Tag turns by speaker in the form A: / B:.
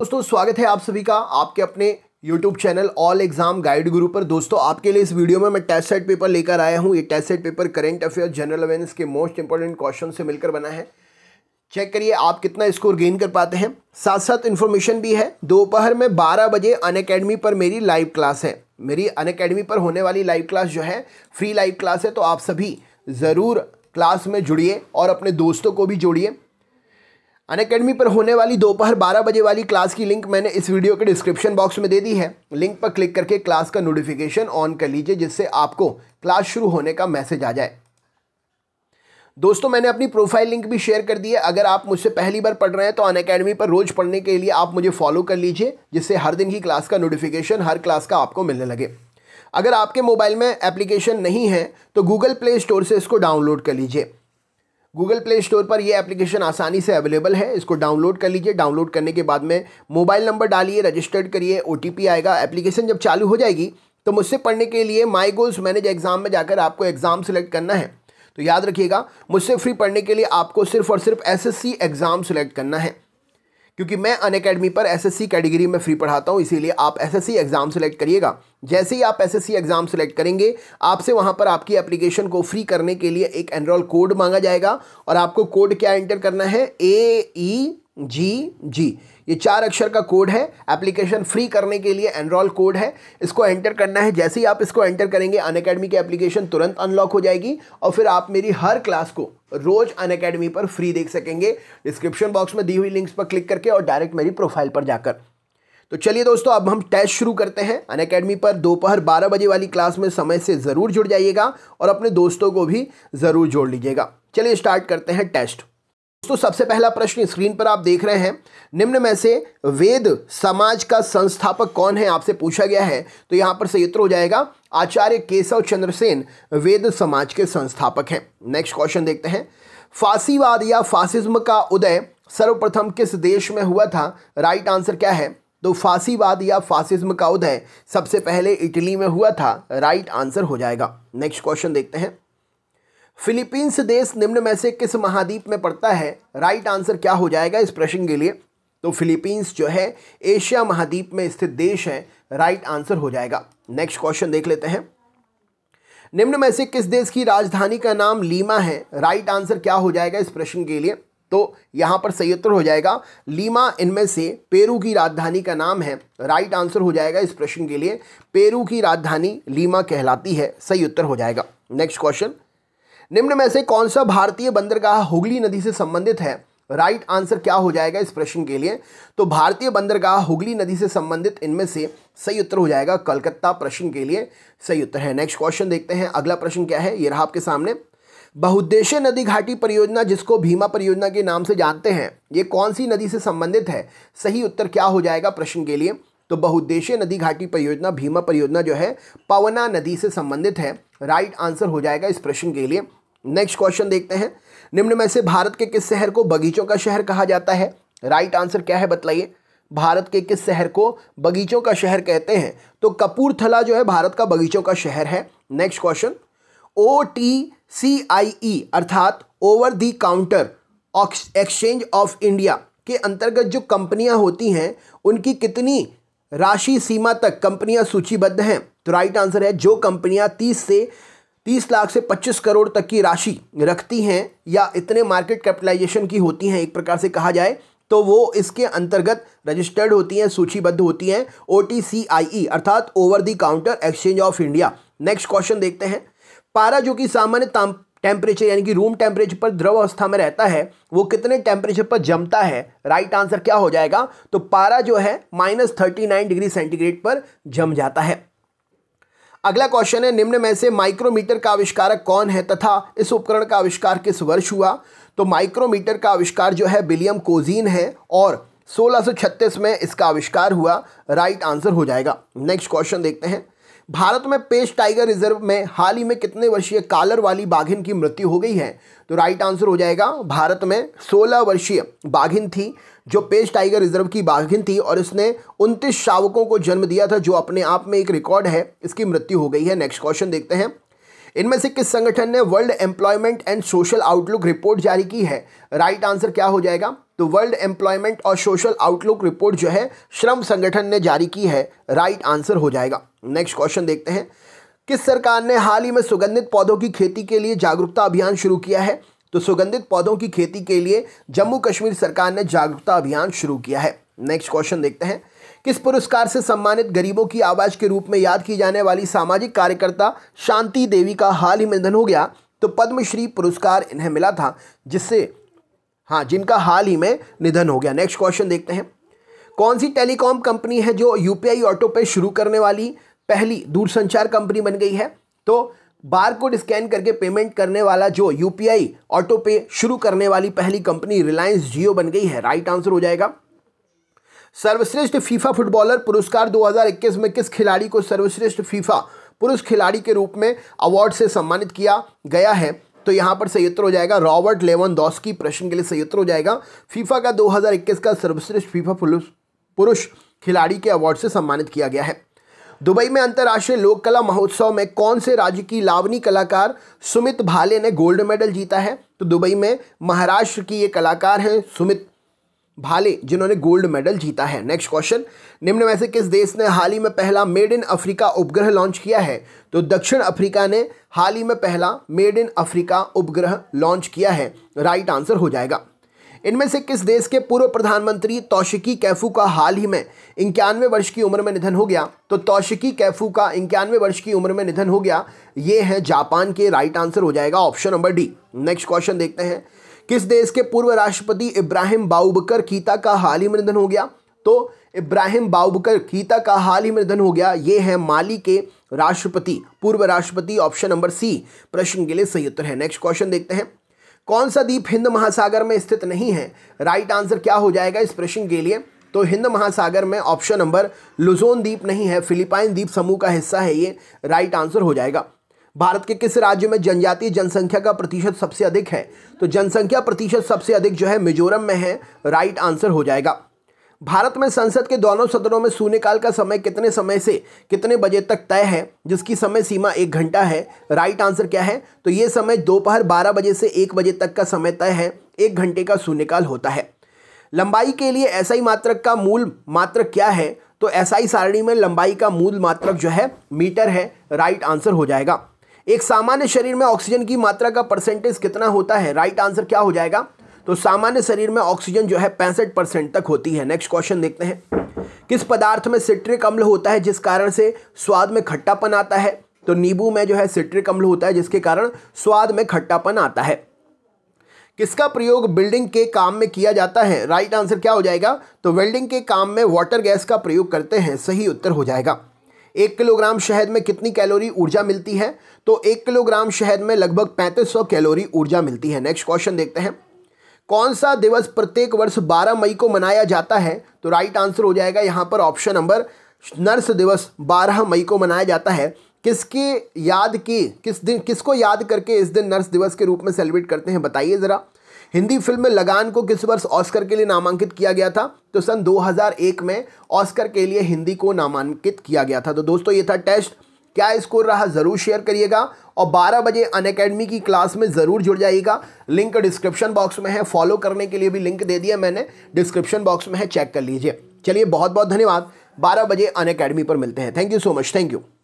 A: दोस्तों स्वागत है आप सभी का आपके अपने YouTube channel all exam guide Guru पर दोस्तों आपके लिए इस वीडियो में मैं टेस्ट सेट पेपर लेकर आया हूँ ये test set paper current affair general awareness के मोस्ट इंपॉर्टेंट क्वेश्चन से मिलकर बना है चेक करिए आप कितना स्कोर गेन कर पाते हैं साथ साथ इन्फॉर्मेशन भी है दोपहर में बारह बजे अन पर मेरी लाइव क्लास है मेरी अन पर होने वाली लाइव क्लास जो है फ्री लाइव क्लास है तो आप सभी ज़रूर क्लास में जुड़िए और अपने दोस्तों को भी जोड़िए अन अकेडमी पर होने वाली दोपहर बारह बजे वाली क्लास की लिंक मैंने इस वीडियो के डिस्क्रिप्शन बॉक्स में दे दी है लिंक पर क्लिक करके क्लास का नोटिफिकेशन ऑन कर लीजिए जिससे आपको क्लास शुरू होने का मैसेज आ जाए दोस्तों मैंने अपनी प्रोफाइल लिंक भी शेयर कर दी है अगर आप मुझसे पहली बार पढ़ रहे हैं तो अन अकेडमी पर रोज़ पढ़ने के लिए आप मुझे फॉलो कर लीजिए जिससे हर दिन की क्लास का नोटिफिकेशन हर क्लास का आपको मिलने लगे अगर आपके मोबाइल में एप्लीकेशन नहीं है तो गूगल प्ले स्टोर से इसको डाउनलोड कर लीजिए गूगल प्ले स्टोर पर यह एप्लीकेशन आसानी से अवेलेबल है इसको डाउनलोड कर लीजिए डाउनलोड करने के बाद में मोबाइल नंबर डालिए रजिस्टर्ड करिए ओ आएगा एप्लीकेशन जब चालू हो जाएगी तो मुझसे पढ़ने के लिए माई गोल्स मैनेज एग्जाम में जाकर आपको एग्ज़ाम सेलेक्ट करना है तो याद रखिएगा मुझसे फ्री पढ़ने के लिए आपको सिर्फ और सिर्फ एसएससी एग्ज़ाम सेलेक्ट करना है क्योंकि मैं अन पर एसएससी कैटेगरी में फ्री पढ़ाता हूँ इसीलिए आप एसएससी एग्ज़ाम सेलेक्ट करिएगा जैसे ही आप एसएससी एग्ज़ाम सेलेक्ट करेंगे आपसे वहां पर आपकी एप्लीकेशन को फ्री करने के लिए एक एनरोल कोड मांगा जाएगा और आपको कोड क्या एंटर करना है ए ई जी जी ये चार अक्षर का कोड है एप्लीकेशन फ्री करने के लिए एनरोल कोड है इसको एंटर करना है जैसे ही आप इसको एंटर करेंगे अन की एप्लीकेशन तुरंत अनलॉक हो जाएगी और फिर आप मेरी हर क्लास को रोज़ अन पर फ्री देख सकेंगे डिस्क्रिप्शन बॉक्स में दी हुई लिंक्स पर क्लिक करके और डायरेक्ट मेरी प्रोफाइल पर जाकर तो चलिए दोस्तों अब हम टेस्ट शुरू करते हैं अन अकेडमी पर दोपहर बारह बजे वाली क्लास में समय से ज़रूर जुड़ जाइएगा और अपने दोस्तों को भी ज़रूर जोड़ लीजिएगा चलिए स्टार्ट करते हैं टेस्ट दोस्तों सबसे पहला प्रश्न स्क्रीन पर आप देख रहे हैं निम्न में से वेद समाज का संस्थापक कौन है आपसे पूछा गया है तो यहाँ पर सही उत्तर हो जाएगा आचार्य केशव चंद्रसेन वेद समाज के संस्थापक हैं नेक्स्ट क्वेश्चन देखते हैं फांसीवाद या फासिज्म का उदय सर्वप्रथम किस देश में हुआ था राइट आंसर क्या है तो फांसीवाद या फासिज्म का उदय सबसे पहले इटली में हुआ था राइट आंसर हो जाएगा नेक्स्ट क्वेश्चन देखते हैं फिलीपींस देश निम्न में से किस महाद्वीप में पड़ता है राइट आंसर क्या हो जाएगा इस प्रश्न के लिए तो फिलीपींस जो है एशिया महाद्वीप में स्थित देश है राइट आंसर हो जाएगा नेक्स्ट क्वेश्चन देख लेते हैं निम्न में से किस देश की राजधानी का नाम लीमा है राइट आंसर क्या हो जाएगा इस प्रश्न के लिए तो यहाँ पर सही उत्तर हो जाएगा लीमा इनमें से पेरू की राजधानी का नाम है राइट आंसर हो जाएगा इस प्रश्न के लिए पेरू की राजधानी लीमा कहलाती है सही उत्तर हो जाएगा नेक्स्ट क्वेश्चन निम्न में से कौन सा भारतीय बंदरगाह हुगली नदी से संबंधित है राइट right आंसर क्या हो जाएगा इस प्रश्न के लिए तो भारतीय बंदरगाह हुगली नदी से संबंधित इनमें से सही उत्तर हो जाएगा कलकत्ता प्रश्न के लिए सही उत्तर है नेक्स्ट क्वेश्चन देखते हैं अगला प्रश्न क्या है ये रहा आपके सामने बहुद्देश्य नदी घाटी परियोजना जिसको भीमा परियोजना के नाम से जानते हैं ये कौन सी नदी से संबंधित है सही उत्तर क्या हो जाएगा प्रश्न के लिए तो बहुद्देशीय नदी घाटी परियोजना भीमा परियोजना जो है पवना नदी से संबंधित है राइट आंसर हो जाएगा इस प्रश्न के लिए नेक्स्ट क्वेश्चन देखते हैं निम्न में से भारत के किस शहर को बगीचों का शहर कहा जाता है राइट आंसर क्या है बतलाइए भारत के किस शहर को बगीचों का शहर कहते हैं तो कपूरथला जो है भारत का बगीचों का शहर है next question O T C I E अर्थात over the counter exchange of India के अंतर्गत जो कंपनियां होती हैं उनकी कितनी राशि सीमा तक कंपनियां सूचीबद्ध हैं तो राइट आंसर है जो कंपनियां 30 से 30 लाख से 25 करोड़ तक की राशि रखती हैं या इतने मार्केट कैपिटलाइजेशन की होती हैं एक प्रकार से कहा जाए तो वो इसके अंतर्गत रजिस्टर्ड होती हैं सूचीबद्ध होती हैं ओ e, अर्थात over the counter exchange of India next question देखते हैं पारा जो कि सामान्य टेम्परेचर यानी कि रूम टेम्परेचर पर द्रव अवस्था में रहता है वो कितने टेम्परेचर पर जमता है राइट right आंसर क्या हो जाएगा तो पारा जो है minus thirty nine degree centigrade पर जम जाता है अगला क्वेश्चन है निम्न में से माइक्रोमीटर का आविष्कारक कौन है तथा इस उपकरण का आविष्कार किस वर्ष हुआ तो माइक्रोमीटर का आविष्कार जो है विलियम कोजीन है और सोलह में इसका आविष्कार हुआ राइट right आंसर हो जाएगा नेक्स्ट क्वेश्चन देखते हैं भारत में पेश टाइगर रिजर्व में हाल ही में कितने वर्षीय कालर वाली बाघिन की मृत्यु हो गई है तो राइट आंसर हो जाएगा भारत में 16 वर्षीय बाघिन थी जो पेश टाइगर रिजर्व की बाघिन थी और इसने उनतीस शावकों को जन्म दिया था जो अपने आप में एक रिकॉर्ड है इसकी मृत्यु हो गई है नेक्स्ट क्वेश्चन देखते हैं इनमें से किस संगठन ने world employment and social outlook report जारी की है राइट right आंसर क्या हो जाएगा तो वर्ल्ड एम्प्लॉयमेंट और सोशल आउटलुक रिपोर्ट जो है श्रम संगठन ने जारी की है राइट आंसर हो जाएगा नेक्स्ट क्वेश्चन देखते हैं किस सरकार ने हाल ही में सुगंधित पौधों की खेती के लिए जागरूकता अभियान शुरू किया है तो सुगंधित पौधों की खेती के लिए जम्मू कश्मीर सरकार ने जागरूकता अभियान शुरू किया है नेक्स्ट क्वेश्चन देखते हैं किस पुरस्कार से सम्मानित गरीबों की आवाज़ के रूप में याद की जाने वाली सामाजिक कार्यकर्ता शांति देवी का हाल ही में निधन हो गया तो पद्मश्री पुरस्कार इन्हें मिला था जिससे हाँ जिनका हाल ही में निधन हो गया नेक्स्ट क्वेश्चन देखते हैं कौन सी टेलीकॉम कंपनी है जो यूपीआई ऑटो पे शुरू करने वाली पहली दूरसंचार कंपनी बन गई है तो बार कोड स्कैन करके पेमेंट करने वाला जो यूपीआई ऑटो पे शुरू करने वाली पहली कंपनी रिलायंस जियो बन गई है राइट आंसर हो जाएगा सर्वश्रेष्ठ फीफा फुटबॉलर पुरस्कार 2021 में किस खिलाड़ी को सर्वश्रेष्ठ फीफा पुरुष खिलाड़ी के रूप में अवार्ड से सम्मानित किया गया है तो यहाँ पर सही उत्तर हो जाएगा रॉबर्ट लेवन की प्रश्न के लिए सही उत्तर हो जाएगा फीफा का 2021 का सर्वश्रेष्ठ फीफा पुरुष खिलाड़ी के अवार्ड से सम्मानित किया गया है दुबई में अंतर्राष्ट्रीय लोक कला महोत्सव में कौन से राज्य की लावनी कलाकार सुमित भाले ने गोल्ड मेडल जीता है तो दुबई में महाराष्ट्र की ये कलाकार हैं सुमित भाले जिन्होंने गोल्ड मेडल जीता है नेक्स्ट क्वेश्चन निम्न में से किस देश ने हाल ही में पहला मेड इन अफ्रीका उपग्रह लॉन्च किया है तो दक्षिण अफ्रीका ने हाल ही में पहला मेड इन अफ्रीका उपग्रह लॉन्च किया है राइट आंसर हो जाएगा इनमें से किस देश के पूर्व प्रधानमंत्री तोशिकी कैफू का हाल ही में इक्यानवे वर्ष की उम्र में निधन हो गया तो तोशिकी कैफू का इक्यानवे वर्ष की उम्र में निधन हो गया ये है जापान के राइट आंसर हो जाएगा option number D next question देखते हैं किस देश के पूर्व राष्ट्रपति इब्राहिम बाउबकर कीता का हाल ही में निधन हो गया तो इब्राहिम बाउबकर कीता का हाल ही में निधन हो गया ये है माली के राष्ट्रपति पूर्व राष्ट्रपति ऑप्शन नंबर सी प्रश्न के लिए सही उत्तर है नेक्स्ट क्वेश्चन देखते हैं कौन सा द्वीप हिंद महासागर में स्थित नहीं है राइट आंसर क्या हो जाएगा इस प्रश्न के लिए तो हिंद महासागर में ऑप्शन नंबर लुजोन द्वीप नहीं है फिलीपाइन द्वीप समूह का हिस्सा है ये राइट आंसर हो जाएगा भारत के किस राज्य में जनजातीय जनसंख्या का प्रतिशत सबसे अधिक है तो जनसंख्या प्रतिशत सबसे अधिक जो है मिजोरम में है राइट आंसर हो जाएगा भारत में संसद के दोनों सदनों में शून्यकाल का समय कितने समय से कितने बजे तक तय है जिसकी समय सीमा एक घंटा है राइट आंसर क्या है तो ये समय दोपहर बारह बजे से एक बजे तक का समय तय है एक घंटे का शून्यकाल होता है लंबाई के लिए एसआई मात्रक का मूल मात्रक क्या है तो एसआई सारणी में लंबाई का मूल मात्रक जो है मीटर है राइट आंसर हो जाएगा एक सामान्य शरीर में ऑक्सीजन की मात्रा का परसेंटेज कितना होता है राइट right आंसर क्या हो जाएगा तो सामान्य शरीर में ऑक्सीजन जो है पैंसठ परसेंट तक होती है नेक्स्ट क्वेश्चन देखते हैं किस पदार्थ में सिट्रिक अम्ल होता है जिस कारण से स्वाद में खट्टापन आता है तो नींबू में जो है सिट्रिक अम्ल होता है जिसके कारण स्वाद में खट्टापन आता है किसका प्रयोग बिल्डिंग के काम में किया जाता है राइट आंसर क्या हो जाएगा तो वेल्डिंग के काम में वाटर गैस का प्रयोग करते हैं सही उत्तर हो जाएगा एक किलोग्राम शहद में कितनी कैलोरी ऊर्जा मिलती है तो एक किलोग्राम शहद में लगभग 3500 कैलोरी ऊर्जा मिलती है नेक्स्ट क्वेश्चन देखते हैं कौन सा दिवस प्रत्येक वर्ष 12 मई को मनाया जाता है तो राइट आंसर हो जाएगा यहाँ पर ऑप्शन नंबर नर्स दिवस 12 मई को मनाया जाता है किसकी याद की किस दिन किसको याद करके इस दिन नर्स दिवस के रूप में सेलिब्रेट करते हैं बताइए ज़रा हिंदी फिल्म में लगान को किस वर्ष ऑस्कर के लिए नामांकित किया गया था तो सन 2001 में ऑस्कर के लिए हिंदी को नामांकित किया गया था तो दोस्तों ये था टेस्ट क्या स्कोर रहा ज़रूर शेयर करिएगा और 12 बजे अन की क्लास में ज़रूर जुड़ जाइएगा लिंक डिस्क्रिप्शन बॉक्स में है फॉलो करने के लिए भी लिंक दे दिया मैंने डिस्क्रिप्शन बॉक्स में है चेक कर लीजिए चलिए बहुत बहुत धन्यवाद 12 बजे अन पर मिलते हैं thank you so much thank you